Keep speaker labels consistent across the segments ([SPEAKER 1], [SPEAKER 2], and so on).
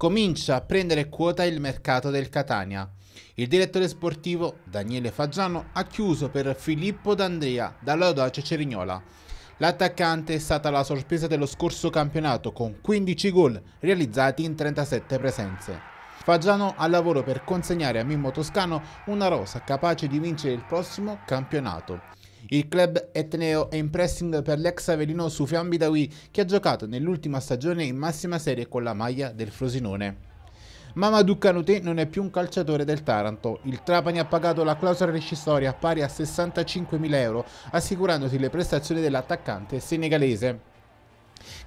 [SPEAKER 1] comincia a prendere quota il mercato del Catania. Il direttore sportivo Daniele Faggiano ha chiuso per Filippo D'Andrea dall'Audace Cerignola. L'attaccante è stata la sorpresa dello scorso campionato con 15 gol realizzati in 37 presenze. Faggiano ha lavoro per consegnare a Mimmo Toscano una rosa capace di vincere il prossimo campionato. Il club etneo è in pressing per l'ex Avelino Sufian Bidawi che ha giocato nell'ultima stagione in massima serie con la maglia del Frosinone. Mamadou Canute non è più un calciatore del Taranto. Il Trapani ha pagato la clausola rescissoria pari a 65.000 euro, assicurandosi le prestazioni dell'attaccante senegalese.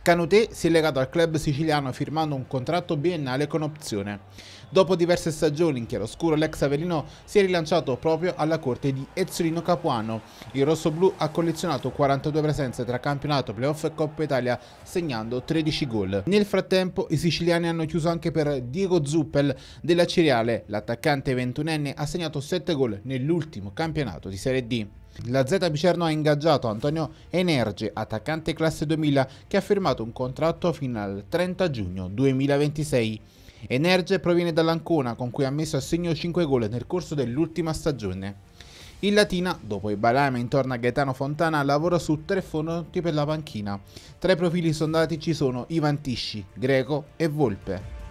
[SPEAKER 1] Canutè si è legato al club siciliano firmando un contratto biennale con opzione. Dopo diverse stagioni in chiaroscuro l'ex Avelino si è rilanciato proprio alla corte di Ezzolino Capuano. Il rossoblù ha collezionato 42 presenze tra campionato, playoff e Coppa Italia segnando 13 gol. Nel frattempo i siciliani hanno chiuso anche per Diego Zuppel della Ciriale. L'attaccante ventunenne ha segnato 7 gol nell'ultimo campionato di Serie D. La Z Bicerno ha ingaggiato Antonio Energe, attaccante classe 2000, che ha firmato un contratto fino al 30 giugno 2026. Energe proviene dall'Ancona, con cui ha messo a segno 5 gol nel corso dell'ultima stagione. In Latina, dopo i balame intorno a Gaetano Fontana, lavora su tre fronti per la panchina. Tra i profili sondati ci sono Ivan Tisci, Greco e Volpe.